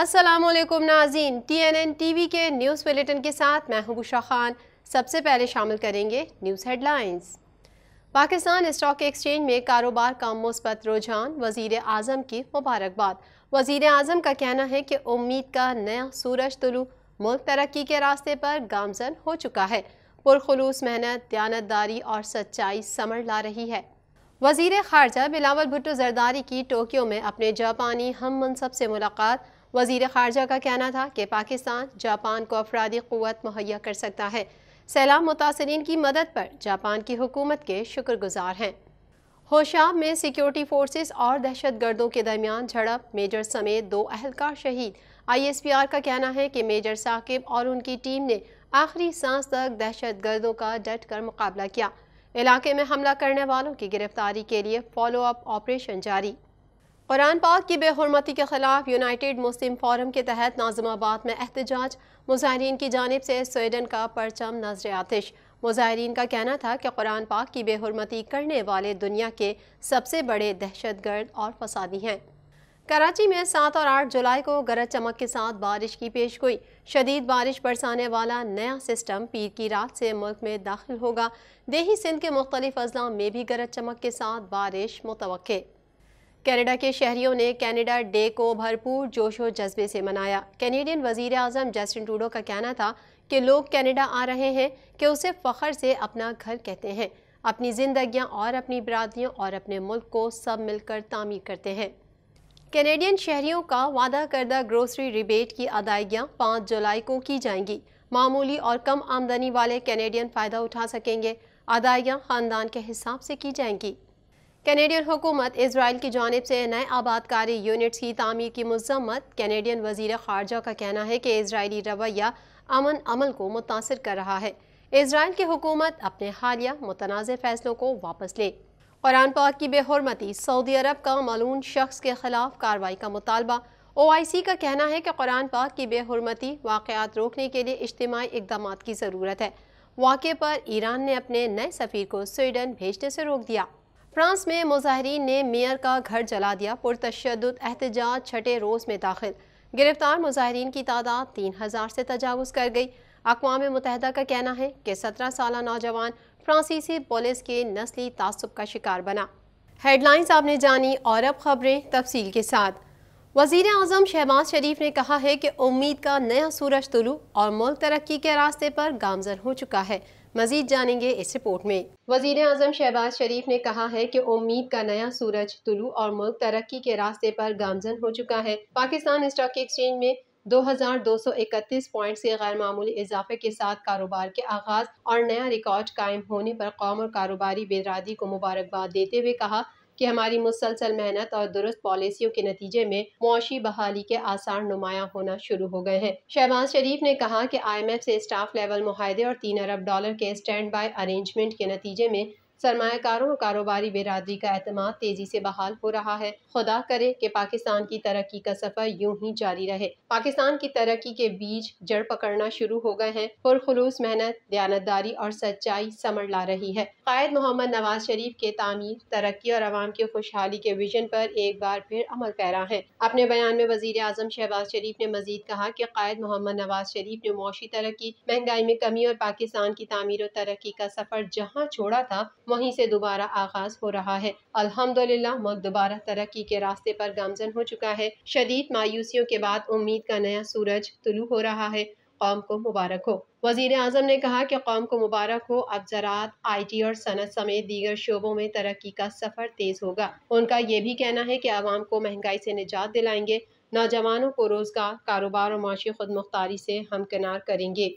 अस्सलाम वालेकुम N T V के न्यूज़ बुलेटिन के साथ मैं हूं खान सबसे पहले शामिल करेंगे news headlines Pakistan stock exchange में कारोबार का मुस्बत रुझान वजीर आजम की मुबारकबाद वजीर आजम का कहना है कि उम्मीद का नया सूरज तुलू मुल्क तरक्की के रास्ते पर गामजन हो चुका है पुरखलूस मेहनत दयानतदारी और सच्चाई समर ला रही है वजीर खारजा बिलावल भुट्टो जरदारी की टोक्यो में अपने जापानी हम मनसब से मुलाकात वजीर खारजा का कहना था कि पाकिस्तान जापान को अफराधी क़वत मुहैया कर सकता है सैलाब मुतासरीन की मदद पर जापान की हुकूमत के शुक्रगुजार हैं होशाब में सिक्योरिटी फोर्सेस और दहशत गर्दों के दरमियान झड़प मेजर समेत दो अहलकार शहीद आईएसपीआर का कहना है कि मेजर साकिब और उनकी टीम ने आखिरी सांस तक दहशत गर्दों का डट कर मुकाबला किया इलाके में हमला करने वालों की गिरफ्तारी के लिए फॉलो अप ऑपरेशन जारी कुरान पाक की बेहरमती के खिलाफ यूनाइटेड मुस्लिम फोरम के तहत नाजमाबाद में एहतजाज मुजाहरीन की जानब से स्वीडन का परचम नजर आतिश मुजाहरीन का कहना था कि कुरान पाक की बेहरमती करने वाले दुनिया के सबसे बड़े दहशत गर्द और फसादी हैं कराची में सात और आठ जुलाई को गरज चमक के साथ बारिश की पेश गोई शदीद बारिश बरसाने वाला नया सिस्टम पीर की रात से मुल्क में दाखिल होगा देही सिंध के मुख्तलिफ अजला में भी गरज चमक के साथ बारिश मुतव कनाडा के शहरियों ने कनाडा डे को भरपूर जोश और जज्बे से मनाया कैनेडियन वजीर अजम जस्टिन टूडो का कहना था कि लोग कनाडा आ रहे हैं कि उसे फ़ख्र से अपना घर कहते हैं अपनी जिंदगियां और अपनी बरादरियों और अपने मुल्क को सब मिलकर तामीर करते हैं कैनेडियन शहरियों का वादा करदा ग्रोसरी रिबेट की अदायगियाँ पाँच जुलाई को की जाएंगी मामूली और कम आमदनी वाले कैनेडियन फ़ायदा उठा सकेंगे अदायगियाँ ख़ानदान के हिसाब से की जाएंगी कैनेडियन हुकूमत इसराइल की जानब से नए आबादकारी यूनिट्स की तमीर की मजम्मत कैनेडियन वजीर खारजा का कहना है कि इसराइली रवैया अमन अमल को मुतासर कर रहा है इसराइल की हुकूमत अपने हालिया मुतनाज़ फैसलों को वापस ले कुरान पाक की बेहरमती सऊदी अरब का मालूम शख्स के खिलाफ कार्रवाई का मुतालबा ओ आई सी का कहना है कि कुरान पाक की बेहरमती वाक़ात रोकने के लिए इज्तमी इकदाम की ज़रूरत है वाक़े पर ईरान ने अपने नए सफी को स्वीडन भेजने से रोक दिया फ्रांस में मुजाहरीन ने मेयर का घर जला दिया पुरतशद एहतजाज छठे रोज़ में दाखिल गिरफ्तार मुजाहरीन की तादाद तीन हज़ार से तजावज़ कर गई अकवा मुतहद का कहना है कि सत्रह साल नौजवान फ्रांसीसी पुलिस के नस्ली तसब का शिकार बना हेडलाइंस आपने जानी और अब खबरें तफसील के साथ वजीर अजम शहबाज शरीफ ने कहा है कि उम्मीद का नया सूरज तुलू और मुल्क तरक्की के रास्ते पर गामजन हो चुका है मजीद जानेंगे इस रिपोर्ट में वजीर अजम शहबाज शरीफ ने कहा है कि उम्मीद का नया सूरज तुलू और मुल्क तरक्की के रास्ते पर गामजन हो चुका है पाकिस्तान स्टॉक एक्सचेंज में 2,231 पॉइंट से गैर मामूली इजाफे के साथ कारोबार के आगाज और नया रिकॉर्ड कायम होने पर कौम और कारोबारी बेदरादी को मुबारकबाद देते हुए कहा कि हमारी मुसलसल मेहनत और दुरुस्त पॉलिसियों के नतीजे में मुआशी बहाली के आसार नुमाया होना शुरू हो गए हैं शहबाज शरीफ ने कहा कि आईएमएफ से स्टाफ लेवल मुहिदे और तीन अरब डॉलर के स्टैंड बाय अरेंजमेंट के नतीजे में सरमाकारों और कारोबारी बिरादरी का अहतम तेजी से बहाल हो रहा है खुदा करे कि पाकिस्तान की तरक्की का सफर यूं ही जारी रहे पाकिस्तान की तरक्की के बीच जड़ पकड़ना शुरू हो गए हैं पुरखलूस मेहनत दयानतदारी और सच्चाई समर ला रही है कायद मोहम्मद नवाज शरीफ के तामीर तरक्की और आवाम की खुशहाली के विजन पर एक बार फिर अमल पैरा है अपने बयान में वजीर अजम शहबाज शरीफ ने मजीद कहा की कायद मोहम्मद नवाज शरीफ ने मुशी तरक्की महंगाई में कमी और पाकिस्तान की तमीर और तरक्की का सफर जहाँ छोड़ा था वहीं से दोबारा आगाज हो रहा है अल्हम्दुलिल्लाह मुल्क दोबारा तरक्की के रास्ते पर गामजन हो चुका है शदीद मायूसियों के बाद उम्मीद का नया सूरज तुलू हो रहा है कौम को मुबारक हो वजीर अजम ने कहा कि कौम को मुबारक हो अब ज़रात आई टी और सनत समेत दीगर शोबों में तरक्की का सफ़र तेज़ होगा उनका ये भी कहना है कि आवाम को महंगाई से निजात दिलाएंगे नौजवानों को रोज़गार कारोबार और माशी खुद मुख्तारी से हमकनार करेंगे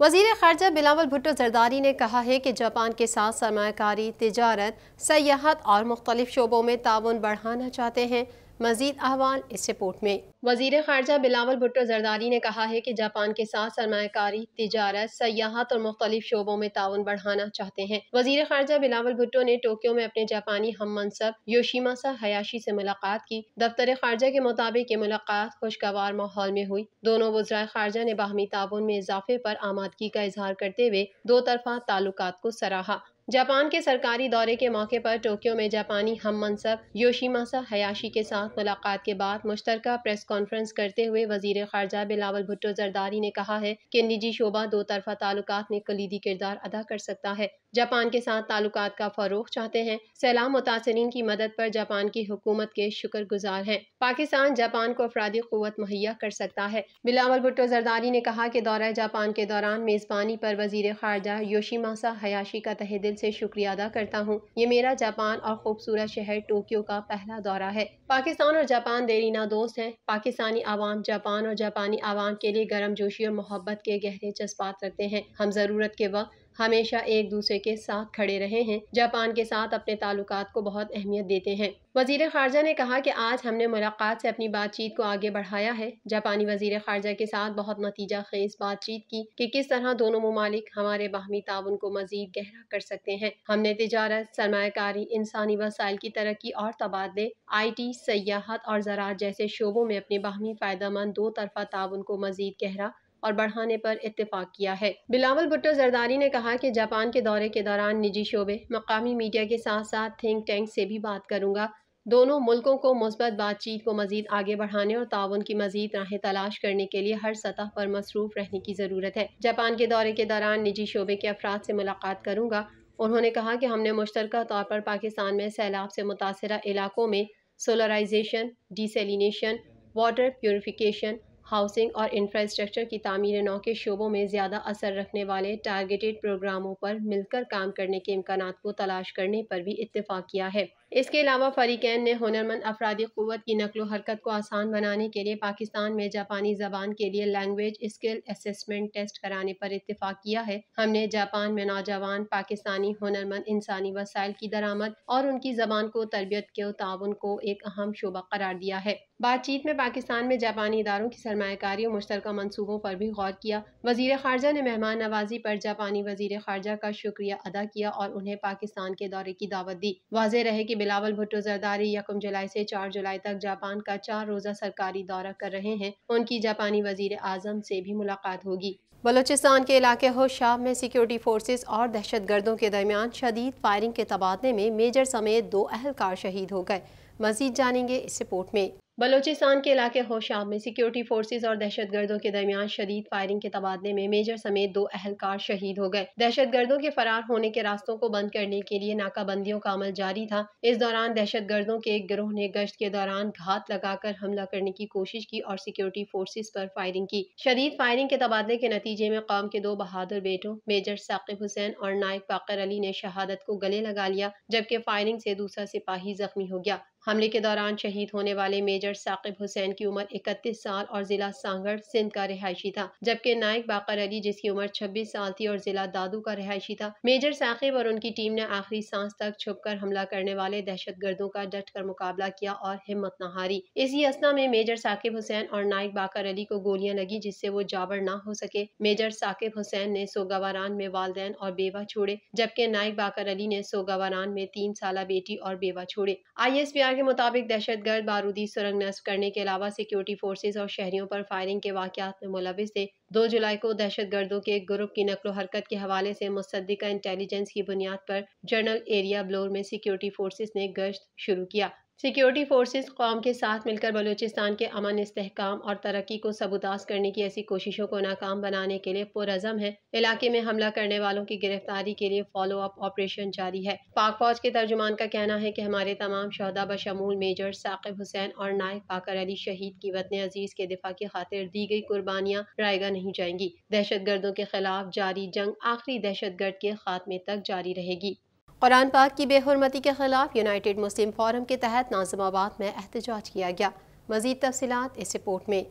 वजीर खारजा बिलावल भुट्टो जरदारी ने कहा है कि जापान के साथ सरमाकारी तजारत सयाहत और मुख्तलिफ शोबों में ताउन बढ़ाना चाहते हैं मजीद अहवाल इस रिपोर्ट में वजीर खारजा बिलावल भुट्टो जरदारी ने कहा है कि जापान के साथ सरमाकारी तजारत सयाहत और मुख्तलिफ शोबों में ताउन बढ़ाना चाहते हैं वजीर खारजा बिलावल भुट्टो ने टोक्यो में अपने जापानी हम मनसब योशीमासा हयाशी से मुलाकात की दफ्तर खारजा के मुताबिक ये मुलाकात खुशगवार माहौल में हुई दोनों वजरा खारजा ने बाहमी ताउन में इजाफे पर आमादगी का इजहार करते हुए दो तरफा ताल्लुक को सराहा जापान के सरकारी दौरे के मौके पर टोक्यो में जापानी हम मनसब योशीमासा हयाशी के साथ मुलाकात के बाद मुश्तरक प्रेस कॉन्फ्रेंस करते हुए वजीर खारजा बिलावल भुट्टो जरदारी ने कहा है कि निजी शोबा दो तरफा ताल्लुक में कलीदी किरदार अदा कर सकता है जापान के साथ ताल्लुक का फरोख चाहते हैं सैलाब मुतासरीन की मदद पर जापान की हुकूमत के शुक्र गुजार हैं पाकिस्तान जापान को अफराधी क़वत मुहैया कर सकता है बिलावल भुट्टो जरदारी ने कहा कि दौरा जापान के दौरान मेज़बानी पर वजीर खारजा योशीमासा हयाशी का तहे दिल से शुक्रिया अदा करता हूँ ये मेरा जापान और खूबसूरत शहर टोक्यो का पहला दौरा है पाकिस्तान और जापान देरीना दोस्त हैं पाकिस्तानी आवाम जापान और जापानी आवाम के लिए गर्म जोशी और मोहब्बत के गहरे जज्बात रखते हैं हम ज़रूरत के वक्त हमेशा एक दूसरे के साथ खड़े रहे हैं जापान के साथ अपने ताल्लुक को बहुत अहमियत देते हैं वजीर खारजा ने कहा कि आज हमने मुलाकात से अपनी बातचीत को आगे बढ़ाया है जापानी वजीर खारजा के साथ बहुत नतीजा खेज बातचीत की कि किस तरह दोनों ममालिक हमारे बाहमी ताउन को मजीद गहरा कर सकते हैं हमने तजारत सरमाकारी इंसानी वसाइल की तरक्की और तबादले आई टी सयाहत और ज़रात जैसे शोबों में अपने बाहमी फ़ायदा मंद दो तरफा ताउन को मजीद गहरा और बढ़ाने पर इतफाक किया है बिलावल भुट्टो जरदारी ने कहा कि जापान के दौरे के दौरान निजी शोबे मकामी मीडिया के साथ साथ थिंक टैंक से भी बात करूँगा दोनों मुल्कों को मुस्बत बातचीत को मजीद आगे बढ़ाने और ताउन की मजीद राहें तलाश करने के लिए हर सतह पर मसरूफ रहने की ज़रूरत है जापान के दौरे के दौरान निजी शोबे के अफराद से मुलाकात करूंगा उन्होंने कहा कि हमने मुश्तर तौर पर पाकिस्तान में सैलाब से मुतासर इलाकों में solarisation desalination water purification housing और इंफ्रास्ट्रक्चर की तामीर नौ के शोबों में ज़्यादा असर रखने वाले टारगेटेड प्रोग्रामों पर मिलकर काम करने के इम्कान को तलाश करने पर भी इतफ़ाक़ किया है इसके अलावा फ़रीकैन ने हुनरमंद अफराधी क़वत की नकलो हरकत को आसान बनाने के लिए पाकिस्तान में जापानी ज़बान के लिए लैंग्वेज स्किल असमेंट टेस्ट कराने पर इतफाक़ किया है हमने जापान में नौजवान पाकिस्तानी हुनरमंद इंसानी वसाइल की दरामद और उनकी ज़बान को तरबियत के ताउन को एक अहम शोबा करार दिया है बातचीत में पाकिस्तान में जापानी इदारों की सरमाकारी और मुश्तर मनसूबों पर भी गौर किया वजीर खारजा ने मेहमान नवाजी पर जापानी वजीर खारजा का शुक्रिया अदा किया और उन्हें पाकिस्तान के दौरे की दावत दी वाज रहे कि बिलावल भुट्टो जरदारी यकम जुलाई से चार जुलाई तक जापान का चार रोज़ा सरकारी दौरा कर रहे हैं उनकी जापानी वजीर आजम से भी मुलाकात होगी बलोचिस्तान के इलाके शाह में सिक्योरिटी फोर्सेस और दहशत गर्दों के दरमियान शदीद फायरिंग के तबादले में मेजर समेत दो अहलकार शहीद हो गए मजीद जानेंगे इस रिपोर्ट में बलोचिस्तान के इलाके होशाब में सिक्योरिटी फोर्सेज और दहशत गर्दों के दरमियान शदीद फायरिंग के तबादले में मेजर समेत दो अहलकार शहीद हो गए दहशत गर्दों के फरार होने के रास्तों को बंद करने के लिए नाकाबंदियों का अमल जारी था इस दौरान दहशत गर्दों के एक गिरोह ने गश्त के दौरान घात लगाकर हमला करने की कोशिश की और सिक्योरिटी फोर्सेज पर फायरिंग की शदीद फायरिंग के तबादले के नतीजे में कौम के दो बहादुर बेटों मेजर साकिब हुसैन और नायक बाकर अली ने शहादत को गले लगा लिया जबकि फायरिंग से दूसरा सिपाही जख्मी हो गया हमले के दौरान शहीद होने वाले मेजर साकिब हुसैन की उम्र 31 साल और जिला सांगड़ सिंध का रिहायशी था जबकि नायक बाकर अली जिसकी उम्र 26 साल थी और जिला दादू का रिहायशी था मेजर साकिब और उनकी टीम ने आखिरी सांस तक छुपकर हमला करने वाले दहशत गर्दों का डट कर मुकाबला किया और हिम्मत न हारी इसी असना में मेजर साकिब हुसैन और नायक बाकर अली को गोलियां लगी जिससे वो जाबर न हो सके मेजर साकिब हुसैन ने सोगावारान में वालदेन और बेवा छोड़े जबकि नायक बाकर अली ने सोगावरान में तीन साल बेटी और बेवा छोड़े आई एस पी आर के मुताबिक गर्द बारूदी सुरंग नस्ब करने के अलावा सिक्योरिटी फोर्सेज और शहरियों पर फायरिंग के वाकत में मुलविस थे दो जुलाई को दहशत गर्दों के एक ग्रुप की नकलो हरकत के हवाले से मुसदा इंटेलिजेंस की बुनियाद पर जनरल एरिया ब्लोर में सिक्योरिटी फोर्सेज ने गश्त शुरू किया सिक्योरिटी फोर्सेस कौम के साथ मिलकर बलूचिस्तान के अमन इसकाम और तरक्की को सबुदास करने की ऐसी कोशिशों को नाकाम बनाने के लिए पुरजम है इलाके में हमला करने वालों की गिरफ्तारी के लिए फॉलो अप ऑपरेशन जारी है पाक फौज के तर्जुमान का कहना है कि हमारे तमाम शहदा बशमूल मेजर साकिब हुसैन और नायक पाकर अली शहीद की वतन अजीज के दिफा की खातिर दी गई कुर्बानियाँ रायगा नहीं जाएंगी दहशत गर्दों के खिलाफ जारी जंग आखिरी दहशत गर्द के खात्मे तक जारी रहेगी कुरान पाक की बेहरमती के खिलाफ यूनाइटेड मुस्लिम फोरम के तहत नाजमाबाद में एहतजाज किया गया मजीद तफसीत इस रिपोर्ट में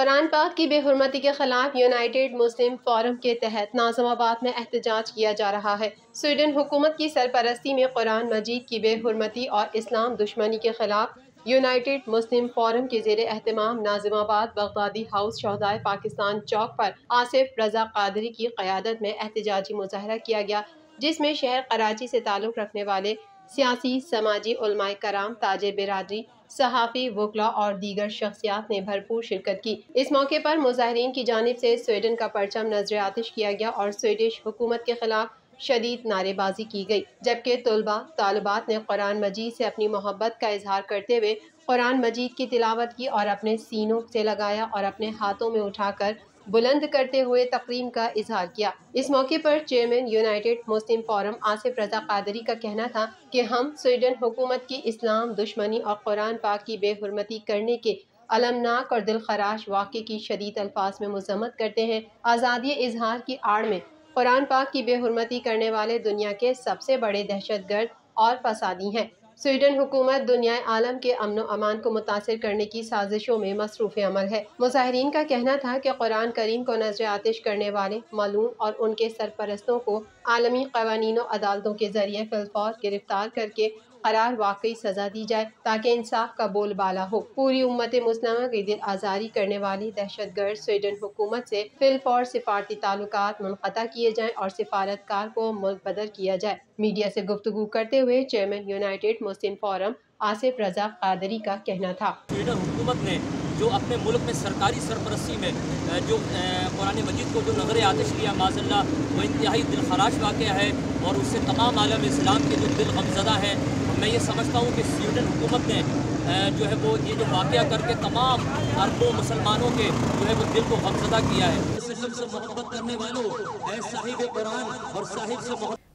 कुरान पाक की बेहरमती के खिलाफ यूनाइटेड मुस्लिम फोरम के तहत नाजमाबाद में एहतजाज किया जा रहा है स्वीडन हुकूमत की सरपरस्ती में कुरान मजीद की बेहरमती और इस्लाम दुश्मनी के खिलाफ यूनाइटेड मुस्लिम फोरम के जेर अहतमाम नाजिमाबाद बगदादी हाउस शहदाय पाकिस्तान चौक पर आसिफ रजा कादरी की क़्यादत में एहतजाजी मुजाहरा किया गया जिसमें शहर कराची से ताल्लुक़ रखने वाले सियासी समाजी उलमाय कराम ताजे बिरादरी सहाफ़ी वकला और दीगर शख्सियात ने भरपूर शिरकत की इस मौके पर मुजाहरीन की जानब से स्वीडन का परचम नजर आतिश किया गया और स्वीडिश हुकूमत के खिलाफ शदीद नारेबाजी की गई जबकि तलबा तालबात ने कुरान मजीद से अपनी मोहब्बत का इजहार करते हुए कुरान मजीद की तिलावत की और अपने सीनों से लगाया और अपने हाथों में उठाकर बुलंद करते हुए तकरीम का इजहार किया इस मौके पर chairman United Muslim Forum Asif Raza Qadri का कहना था कि हम स्वीडन हुकूमत की इस्लाम दुश्मनी और कुरान पाक की बेहरमती करने के अलमनाक और दिलखराश वाक़े की शदीद अल्फाज में मजम्मत करते हैं आज़ादी इजहार की आड़ में कुरान पाक की बेहरमती करने वाले दुनिया के सबसे बड़े दहशतगर्द और फसादी हैं स्वीडन हुकूमत दुनिया आलम के अमन अमान को मुतासर करने की साजिशों में मसरूफ़ अमल है मुजाहरीन का कहना था कि कुरान करीम को नजर आतिश करने वाले मलूम और उनके सरपरस्तों को आलमी कवानीन अदालतों के जरिए फिलफौर गिरफ्तार करके करार वाकई सज़ा दी जाए ताकि इंसाफ का बोलबाला हो पूरी उम्मत मुस्लिम की दिल आज़ारी करने वाली दहशत गर्द स्वीडन हुकूमत से फिल्फ और सिफारती ताल्लुक मुनता किए जाए और सिफारतकार को मुल्क बदर किया जाए मीडिया से गुफ्तु करते हुए chairman United Muslim Forum Asif Raza Qadri का कहना था स्वीडन हुकूमत ने जो अपने मुल्क में सरकारी सरपरस्ती में जो पुरानी मजीद को जो नगर आदेश लिया माजल्ला वो इंतहाई दिल खराश वाक़ है और उससे तमाम आलम इस्लाम के जो दिल हमजदा हैं मैं ये समझता हूँ कि स्वीडन हुकूमत ने जो है वो ये जो वाक़ करके तमाम अरबों मुसलमानों के जो है वो दिल को गमजदा किया है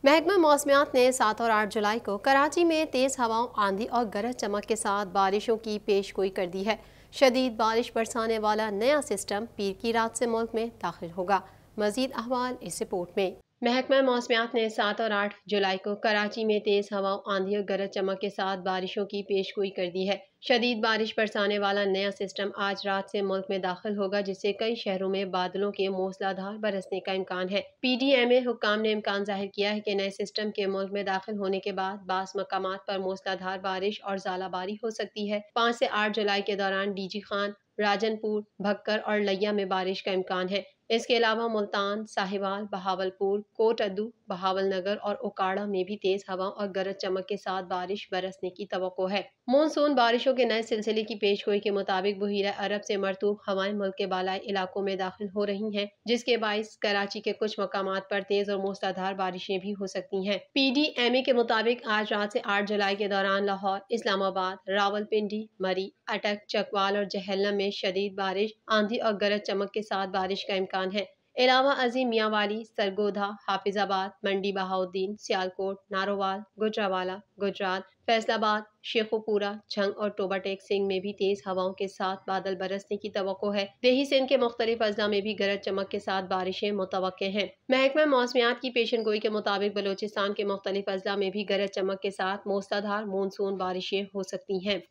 महकमा मौसमियात ने सात और आठ जुलाई को कराची में तेज़ हवाओं आंधी और गरज चमक के साथ बारिशों की पेश गोई कर दी है शदीद बारिश बरसाने वाला नया सिस्टम पीर की रात से मुल्क में दाखिल होगा मजीद अहवाल इस रिपोर्ट में महकमा मौसमियात ने सात और आठ जुलाई को कराची में तेज़ हवाओं आंधी और गरज चमक के साथ बारिशों की पेशगोई कर दी है शदीद बारिश बरसाने वाला नया सिस्टम आज रात से मुल्क में दाखिल होगा जिससे कई शहरों में बादलों के मौसलाधार बरसने का इम्कान है पी डी एम ए हुकाम ने इम्कान जाहिर किया है कि नए सिस्टम के मुल्क में दाखिल होने के बाद बास मकाम पर मौसलाधार बारिश और जालाबारी हो सकती है पाँच से आठ जुलाई के दौरान डी जी खान राजनपुर भक्कर और लैया में बारिश का इम्कान है इसके अलावा मुल्तान साहिवाल बहावलपुर कोटअदू बहावल नगर और ओकाड़ा में भी तेज हवा और गरज चमक के साथ बारिश बरसने की तो है मानसून बारिशों के नए सिलसिले की पेशगोई के मुताबिक बहिरा अरब से मरतूब हवाएं मुल्क के बालाई इलाकों में दाखिल हो रही हैं जिसके बायस कराची के कुछ मकाम पर तेज और मूसलाधार बारिशें भी हो सकती हैं पीडीएमए के मुताबिक आज रात से 8 जुलाई के दौरान लाहौर इस्लामाबाद रावलपिंडी मरी अटक चकवाल और जहलम में शदीद बारिश आंधी और गरज चमक के साथ बारिश का इम्कान मकान हैं इलावा अजीम मियाँवाली सरगोधा हाफिजाबाद मंडी बहाउद्दीन सियालकोट नारोवाल गुजरावाला गुजरात फैसलाबाद शेखोपुरा झंग और टोबाटेक सिंह में भी तेज हवाओं के साथ बादल बरसने की तो है देही सिंध के मुख्तलिफ अजला में भी गरज चमक के साथ बारिशें मुतव हैं महकमा मौसमियात की पेशन गोई के मुताबिक बलोचिस्तान के मुख्तलिफ अजला में भी गरज चमक के साथ मूसलाधार मानसून बारिशें हो सकती हैं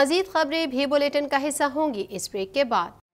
मजीद खबरें भी बुलेटिन का हिस्सा होंगी इस ब्रेक के बाद